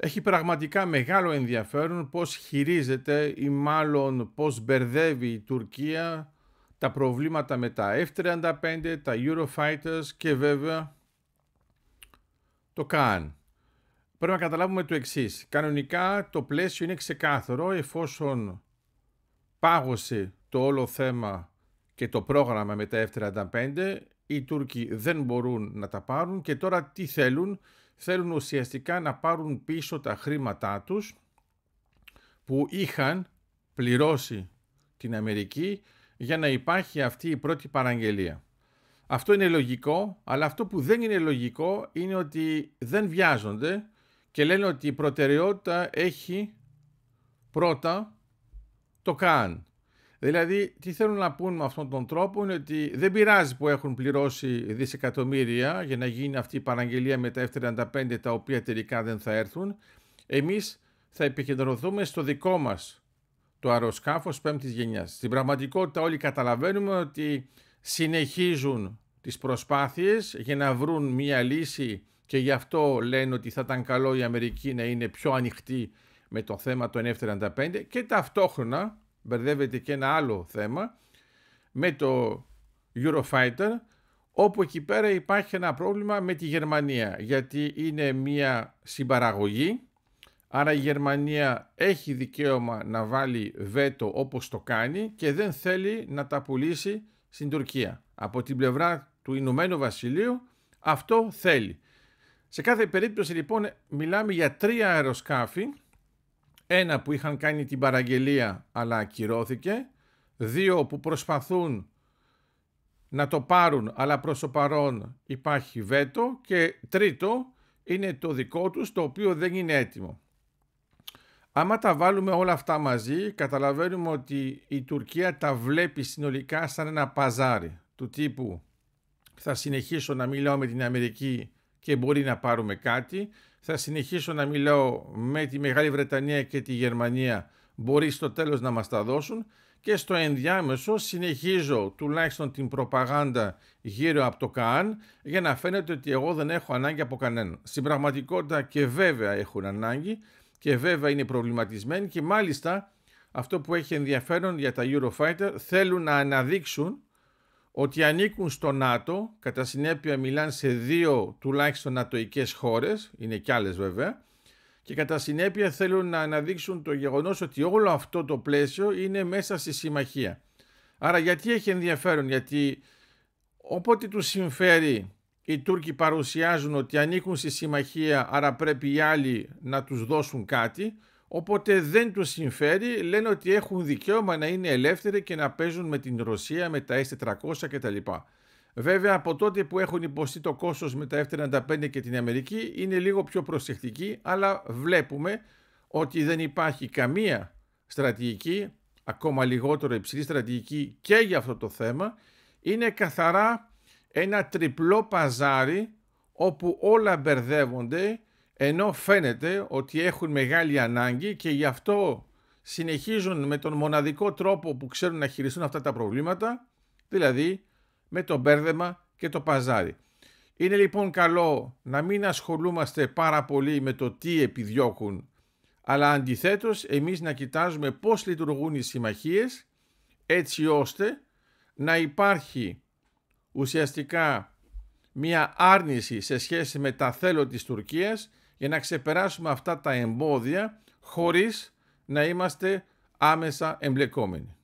Έχει πραγματικά μεγάλο ενδιαφέρον πώς χειρίζεται ή μάλλον πώς μπερδεύει η Τουρκία τα προβλήματα με τα F-35, τα Eurofighters και βέβαια το ΚΑΝ. Πρέπει να καταλάβουμε το εξής. Κανονικά το πλαίσιο είναι ξεκάθαρο εφόσον πάγωσε το όλο θέμα και το πρόγραμμα με τα F-35, οι Τούρκοι δεν μπορούν να τα πάρουν και τώρα τι θέλουν, θέλουν ουσιαστικά να πάρουν πίσω τα χρήματά τους που είχαν πληρώσει την Αμερική για να υπάρχει αυτή η πρώτη παραγγελία. Αυτό είναι λογικό, αλλά αυτό που δεν είναι λογικό είναι ότι δεν βιάζονται και λένε ότι η προτεραιότητα έχει πρώτα το ΚΑΝ. Δηλαδή, τι θέλουν να πούν με αυτόν τον τρόπο είναι ότι δεν πειράζει που έχουν πληρώσει δισεκατομμύρια για να γίνει αυτή η παραγγελία με τα F-35 τα οποία τελικά δεν θα έρθουν. Εμείς θα επικεντρωθούμε στο δικό μας το αεροσκάφος πέμπτης γενιάς. Στην πραγματικότητα όλοι καταλαβαίνουμε ότι συνεχίζουν τις προσπάθειες για να βρουν μια λύση και γι' αυτό λένε ότι θα ήταν καλό η Αμερική να είναι πιο ανοιχτή με το θέμα των F-35 και ταυτόχρονα μπερδεύεται και ένα άλλο θέμα με το Eurofighter όπου εκεί πέρα υπάρχει ένα πρόβλημα με τη Γερμανία γιατί είναι μια συμπαραγωγή άρα η Γερμανία έχει δικαίωμα να βάλει βέτο όπως το κάνει και δεν θέλει να τα πουλήσει στην Τουρκία. Από την πλευρά του Ηνωμένου Βασιλείου αυτό θέλει. Σε κάθε περίπτωση λοιπόν μιλάμε για τρία αεροσκάφη ένα που είχαν κάνει την παραγγελία αλλά ακυρώθηκε. Δύο που προσπαθούν να το πάρουν αλλά προς το παρόν υπάρχει βέτο. Και τρίτο είναι το δικό τους το οποίο δεν είναι έτοιμο. Άμα τα βάλουμε όλα αυτά μαζί καταλαβαίνουμε ότι η Τουρκία τα βλέπει συνολικά σαν ένα παζάρι του τύπου θα συνεχίσω να μιλάω με την Αμερική και μπορεί να πάρουμε κάτι. Θα συνεχίσω να μιλάω με τη Μεγάλη Βρετανία και τη Γερμανία, μπορεί στο τέλος να μας τα δώσουν και στο ενδιάμεσο συνεχίζω τουλάχιστον την προπαγάνδα γύρω από το ΚΑΑΝ για να φαίνεται ότι εγώ δεν έχω ανάγκη από κανέναν. Στην πραγματικότητα και βέβαια έχουν ανάγκη και βέβαια είναι προβληματισμένοι και μάλιστα αυτό που έχει ενδιαφέρον για τα Eurofighter θέλουν να αναδείξουν ότι ανήκουν στο ΝΑΤΟ, κατά συνέπεια μιλάνε σε δύο τουλάχιστον νατοικές χώρες, είναι κι άλλες βέβαια, και κατά συνέπεια θέλουν να αναδείξουν το γεγονός ότι όλο αυτό το πλαίσιο είναι μέσα στη συμμαχία. Άρα γιατί έχει ενδιαφέρον, γιατί όποτε τους συμφέρει οι Τούρκοι παρουσιάζουν ότι ανήκουν στη συμμαχία, άρα πρέπει οι άλλοι να τους δώσουν κάτι, Οπότε δεν τους συμφέρει, λένε ότι έχουν δικαίωμα να είναι ελεύθεροι και να παίζουν με την Ρωσία, με τα S400 κτλ. Βέβαια από τότε που έχουν υποστεί το κόστος με τα F35 και την Αμερική είναι λίγο πιο προσεκτική, αλλά βλέπουμε ότι δεν υπάρχει καμία στρατηγική, ακόμα λιγότερο υψηλή στρατηγική και για αυτό το θέμα. Είναι καθαρά ένα τριπλό παζάρι όπου όλα μπερδεύονται ενώ φαίνεται ότι έχουν μεγάλη ανάγκη και γι' αυτό συνεχίζουν με τον μοναδικό τρόπο που ξέρουν να χειριστούν αυτά τα προβλήματα, δηλαδή με το μπέρδεμα και το παζάρι. Είναι λοιπόν καλό να μην ασχολούμαστε πάρα πολύ με το τι επιδιώκουν, αλλά αντιθέτως εμείς να κοιτάζουμε πώς λειτουργούν οι συμμαχίες, έτσι ώστε να υπάρχει ουσιαστικά μία άρνηση σε σχέση με τα θέλω της Τουρκίας για να ξεπεράσουμε αυτά τα εμπόδια χωρίς να είμαστε άμεσα εμπλεκόμενοι.